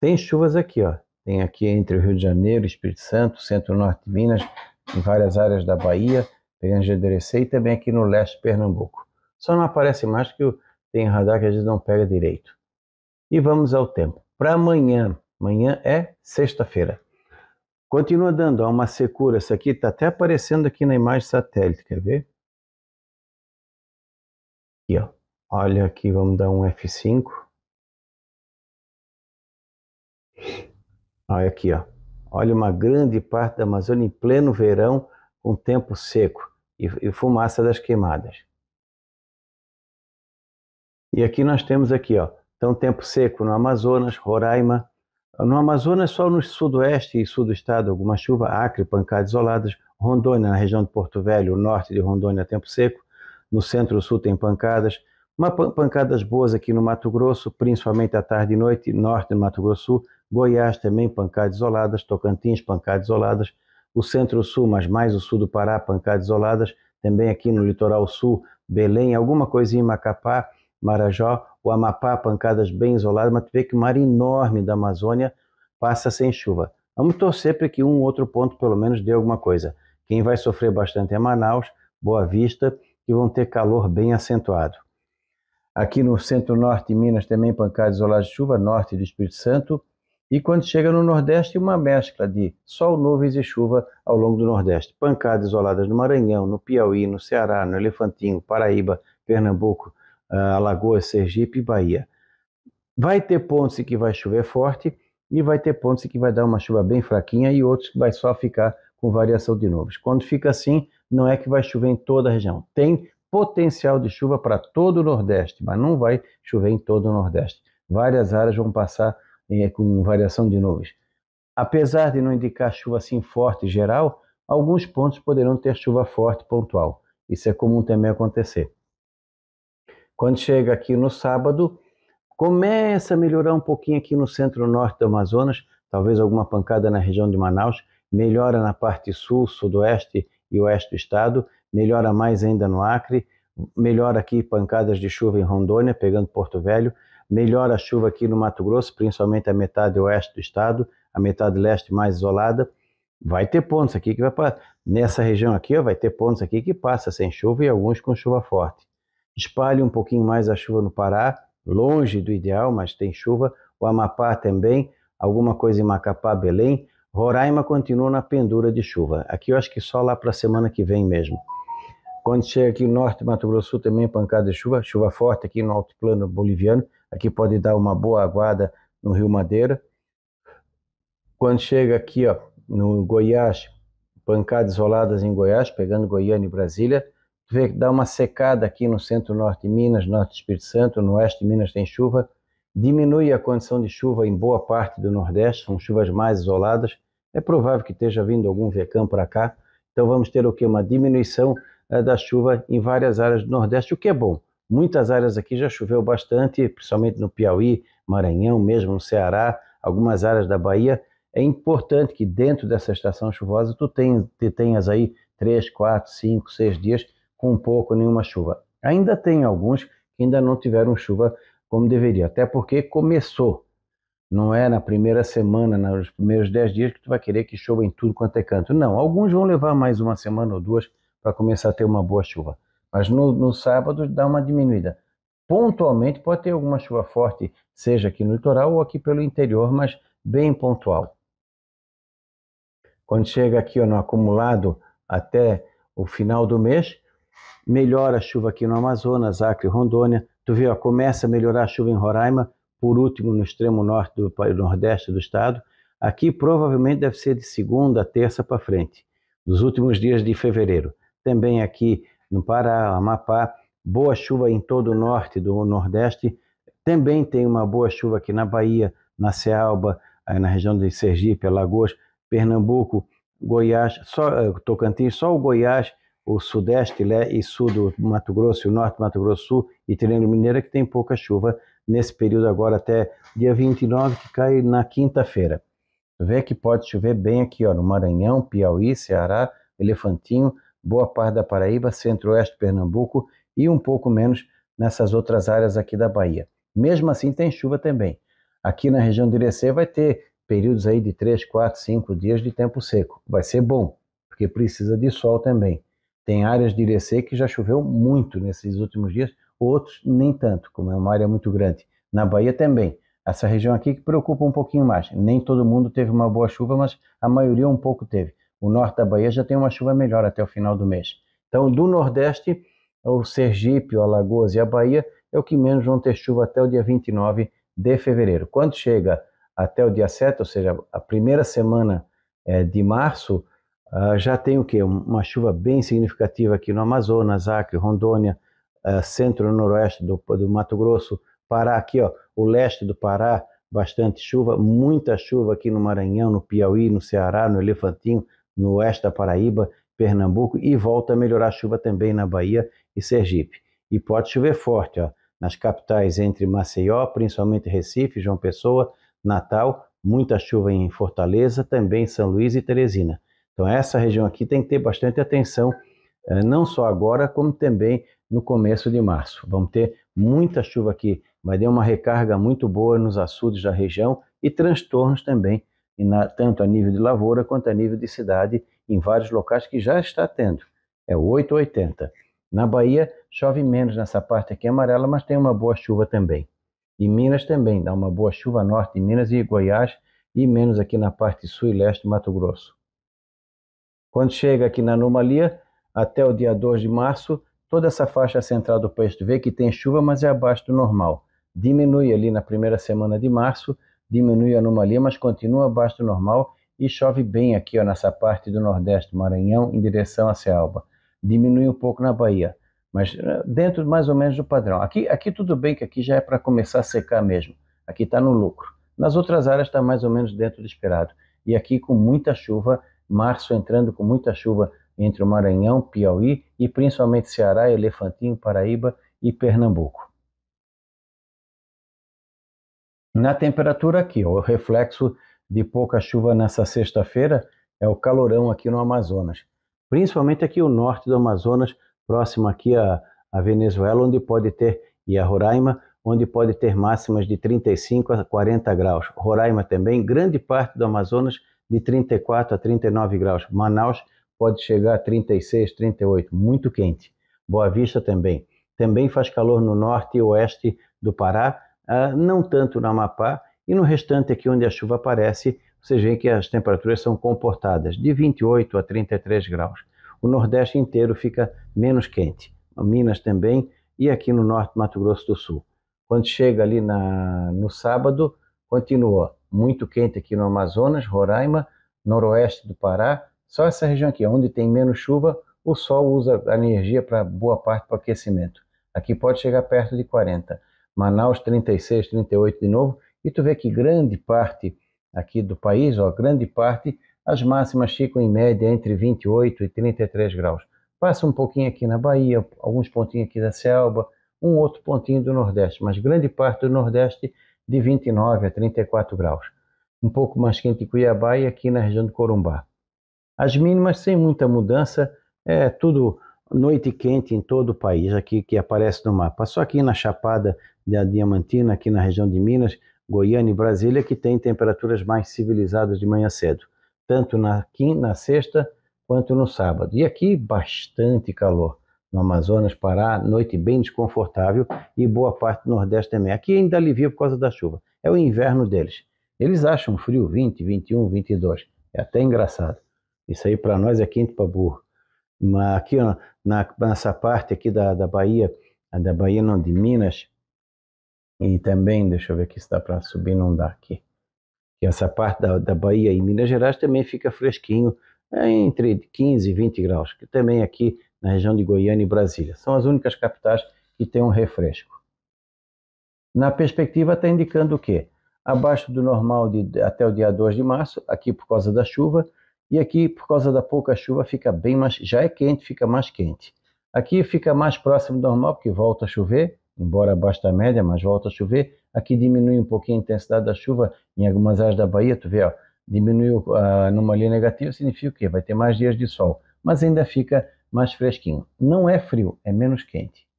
Tem chuvas aqui, ó. Tem aqui entre o Rio de Janeiro, Espírito Santo, centro-norte de Minas, em várias áreas da Bahia, pegando GDRC e também aqui no leste de Pernambuco. Só não aparece mais que tem radar que a gente não pega direito. E vamos ao tempo. Para amanhã, amanhã é sexta-feira. Continua dando ó, uma secura. Essa aqui está até aparecendo aqui na imagem satélite. Quer ver? Aqui, ó. Olha aqui, vamos dar um F5. Olha aqui, ó. Olha uma grande parte da Amazônia em pleno verão, com tempo seco e, e fumaça das queimadas. E aqui nós temos aqui, ó, então tempo seco no Amazonas, Roraima. No Amazonas só no sudoeste e sul do estado alguma chuva, acre, pancadas isoladas. Rondônia, na região de Porto Velho, norte de Rondônia, tempo seco. No centro-sul tem pancadas. Uma pancadas boas aqui no Mato Grosso, principalmente à tarde e noite, norte do Mato Grosso, Goiás também pancadas isoladas, Tocantins pancadas isoladas, o centro-sul, mas mais o sul do Pará, pancadas isoladas, também aqui no litoral sul, Belém, alguma coisinha em Macapá, Marajó, o Amapá, pancadas bem isoladas, mas tu vê que uma área enorme da Amazônia passa sem chuva. Vamos torcer para que um outro ponto pelo menos dê alguma coisa. Quem vai sofrer bastante é Manaus, Boa Vista, que vão ter calor bem acentuado. Aqui no centro-norte de Minas também pancadas isoladas de chuva, norte do Espírito Santo, e quando chega no Nordeste, uma mescla de sol, nuvens e chuva ao longo do Nordeste. Pancadas isoladas no Maranhão, no Piauí, no Ceará, no Elefantinho, Paraíba, Pernambuco, ah, Alagoas, Sergipe e Bahia. Vai ter pontos em que vai chover forte e vai ter pontos em que vai dar uma chuva bem fraquinha e outros que vai só ficar com variação de nuvens. Quando fica assim, não é que vai chover em toda a região. Tem potencial de chuva para todo o Nordeste, mas não vai chover em todo o Nordeste. Várias áreas vão passar é, com variação de nuvens. Apesar de não indicar chuva assim forte geral, alguns pontos poderão ter chuva forte pontual. Isso é comum também acontecer. Quando chega aqui no sábado, começa a melhorar um pouquinho aqui no centro-norte do Amazonas, talvez alguma pancada na região de Manaus, melhora na parte sul, sudoeste e oeste do estado, melhora mais ainda no Acre, melhora aqui pancadas de chuva em Rondônia, pegando Porto Velho, Melhora a chuva aqui no Mato Grosso, principalmente a metade oeste do estado, a metade leste mais isolada. Vai ter pontos aqui que vai passar. Nessa região aqui, ó, vai ter pontos aqui que passa sem chuva e alguns com chuva forte. Espalhe um pouquinho mais a chuva no Pará, longe do ideal, mas tem chuva. O Amapá também, alguma coisa em Macapá, Belém. Roraima continua na pendura de chuva. Aqui eu acho que só lá para a semana que vem mesmo. Quando chega aqui no norte, Mato Grosso também pancada de chuva, chuva forte aqui no alto plano boliviano. Aqui pode dar uma boa aguada no Rio Madeira. Quando chega aqui, ó, no Goiás, pancadas isoladas em Goiás, pegando Goiânia e Brasília. vê que dá uma secada aqui no centro-norte de Minas, norte de Espírito Santo, no oeste de Minas tem chuva. Diminui a condição de chuva em boa parte do Nordeste, são chuvas mais isoladas. É provável que esteja vindo algum vecão para cá. Então vamos ter o que? Uma diminuição é, da chuva em várias áreas do Nordeste, o que é bom. Muitas áreas aqui já choveu bastante, principalmente no Piauí, Maranhão, mesmo no Ceará, algumas áreas da Bahia. É importante que dentro dessa estação chuvosa tu tenhas, tu tenhas aí três, quatro, cinco, seis dias com pouco nenhuma chuva. Ainda tem alguns que ainda não tiveram chuva como deveria, até porque começou. Não é na primeira semana, nos primeiros dez dias que tu vai querer que chova em tudo quanto é canto. Não, alguns vão levar mais uma semana ou duas para começar a ter uma boa chuva. Mas no, no sábado dá uma diminuída. Pontualmente pode ter alguma chuva forte, seja aqui no litoral ou aqui pelo interior, mas bem pontual. Quando chega aqui ó, no acumulado até o final do mês, melhora a chuva aqui no Amazonas, Acre, Rondônia. Tu viu? ó, começa a melhorar a chuva em Roraima, por último no extremo norte do nordeste do estado. Aqui provavelmente deve ser de segunda, terça para frente, dos últimos dias de fevereiro também aqui no Pará, Amapá, boa chuva em todo o norte do Nordeste. Também tem uma boa chuva aqui na Bahia, na Cealba, eh, na região de Sergipe, Alagoas, Pernambuco, Goiás, só eh, Tocantins, só o Goiás, o Sudeste e Sul do Mato Grosso, e o Norte do Mato Grosso Sul e Triângulo Mineiro que tem pouca chuva nesse período agora até dia 29, que cai na quinta-feira. Vê que pode chover bem aqui, ó, no Maranhão, Piauí, Ceará, Elefantinho, boa parte da Paraíba, centro-oeste Pernambuco e um pouco menos nessas outras áreas aqui da Bahia. Mesmo assim, tem chuva também. Aqui na região de Irecê vai ter períodos aí de 3, 4, 5 dias de tempo seco. Vai ser bom, porque precisa de sol também. Tem áreas de Irecê que já choveu muito nesses últimos dias, outros nem tanto, como é uma área muito grande. Na Bahia também. Essa região aqui que preocupa um pouquinho mais. Nem todo mundo teve uma boa chuva, mas a maioria um pouco teve. O norte da Bahia já tem uma chuva melhor até o final do mês. Então, do Nordeste, o Sergipe, o Alagoas e a Bahia é o que menos vão ter chuva até o dia 29 de fevereiro. Quando chega até o dia 7, ou seja, a primeira semana é, de março, uh, já tem o quê? Uma chuva bem significativa aqui no Amazonas, Acre, Rondônia, uh, ah, centro-noroeste do, do Mato Grosso, Pará aqui, ó, o leste do Pará, bastante chuva, muita chuva aqui no Maranhão, no Piauí, no Ceará, no Elefantinho, no oeste da Paraíba, Pernambuco e volta a melhorar a chuva também na Bahia e Sergipe. E pode chover forte, ó, nas capitais entre Maceió, principalmente Recife, João Pessoa, Natal, muita chuva em Fortaleza, também São Luís e Teresina. Então essa região aqui tem que ter bastante atenção, eh, não só agora, como também no começo de março. Vamos ter muita chuva aqui, vai ter uma recarga muito boa nos açudes da região e transtornos também na, tanto a nível de lavoura quanto a nível de cidade, em vários locais que já está tendo. É 880. Na Bahia, chove menos nessa parte aqui é amarela, mas tem uma boa chuva também. E Minas também, dá uma boa chuva norte de Minas e Goiás, e menos aqui na parte sul e leste de Mato Grosso. Quando chega aqui na anomalia, até o dia 2 de março, toda essa faixa central do país tu vê que tem chuva, mas é abaixo do normal. Diminui ali na primeira semana de março, diminui a anomalia, mas continua abaixo do normal e chove bem aqui ó, nessa parte do Nordeste, Maranhão, em direção a Cealba. Diminui um pouco na Bahia, mas eh, dentro mais ou menos do padrão. Aqui, aqui tudo bem, que aqui já é para começar a secar mesmo. Aqui está no lucro. Nas outras áreas está mais ou menos dentro do esperado. E aqui com muita chuva, março entrando com muita chuva entre o Maranhão, Piauí e principalmente Ceará, Elefantinho, Paraíba e Pernambuco. Na temperatura aqui, o reflexo de pouca chuva nessa sexta-feira é o calorão aqui no Amazonas, principalmente aqui o no norte do Amazonas, próximo aqui a, a Venezuela, onde pode ter, e a Roraima, onde pode ter máximas de 35 a 40 graus. Roraima também, grande parte do Amazonas, de 34 a 39 graus. Manaus pode chegar a 36, 38, muito quente. Boa Vista também. Também faz calor no norte e oeste do Pará, ah, não tanto no Amapá, e no restante aqui onde a chuva aparece, vocês veem que as temperaturas são comportadas de 28 a 33 graus. O Nordeste inteiro fica menos quente, Minas também, e aqui no Norte Mato Grosso do Sul. Quando chega ali na, no sábado, continua muito quente aqui no Amazonas, Roraima, noroeste do Pará, só essa região aqui, onde tem menos chuva, o sol usa a energia para boa parte para aquecimento. Aqui pode chegar perto de 40. Manaus 36, 38 de novo, e tu vê que grande parte aqui do país, ó, grande parte, as máximas ficam em média entre 28 e 33 graus. Passa um pouquinho aqui na Bahia, alguns pontinhos aqui da Selva, um outro pontinho do Nordeste, mas grande parte do Nordeste de 29 a 34 graus. Um pouco mais quente em Cuiabá e aqui na região de Corumbá. As mínimas sem muita mudança, é tudo noite quente em todo o país, aqui que aparece no mapa. Só aqui na Chapada da Diamantina, aqui na região de Minas, Goiânia e Brasília, que tem temperaturas mais civilizadas de manhã cedo, tanto na, quinta, na sexta quanto no sábado. E aqui bastante calor. No Amazonas, Pará, noite bem desconfortável e boa parte do Nordeste também. Aqui ainda alivia por causa da chuva. É o inverno deles. Eles acham frio 20, 21, 22. É até engraçado. Isso aí para nós é quente para burro aqui ó, na, nessa parte aqui da, da Bahia, da Bahia não, de Minas, e também, deixa eu ver aqui se dá para subir, não dá aqui. E essa parte da, da Bahia e Minas Gerais também fica fresquinho, é entre 15 e 20 graus, que também aqui na região de Goiânia e Brasília. São as únicas capitais que têm um refresco. Na perspectiva está indicando o quê? Abaixo do normal de, até o dia 2 de março, aqui por causa da chuva, e aqui, por causa da pouca chuva, fica bem mais. Já é quente, fica mais quente. Aqui fica mais próximo do normal, porque volta a chover, embora abaixo da média, mas volta a chover. Aqui diminui um pouquinho a intensidade da chuva em algumas áreas da Bahia, tu vê, ó, diminuiu ah, a anomalia negativa, significa o quê? Vai ter mais dias de sol, mas ainda fica mais fresquinho. Não é frio, é menos quente.